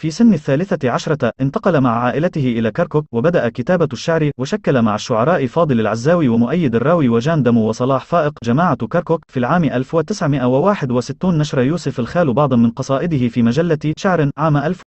في سن الثالثة عشرة انتقل مع عائلته إلى كركوك وبدأ كتابة الشعر وشكل مع الشعراء فاضل العزاوي ومؤيد الراوي وجان دمو وصلاح فائق جماعة كركوك في العام 1961 نشر يوسف الخال بعضا من قصائده في مجلة شعر عام 1961